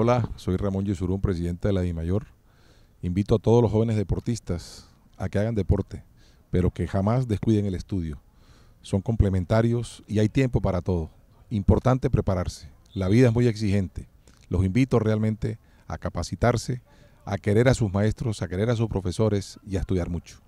Hola, soy Ramón Yesurún, presidente de la DIMAYOR. Invito a todos los jóvenes deportistas a que hagan deporte, pero que jamás descuiden el estudio. Son complementarios y hay tiempo para todo. Importante prepararse. La vida es muy exigente. Los invito realmente a capacitarse, a querer a sus maestros, a querer a sus profesores y a estudiar mucho.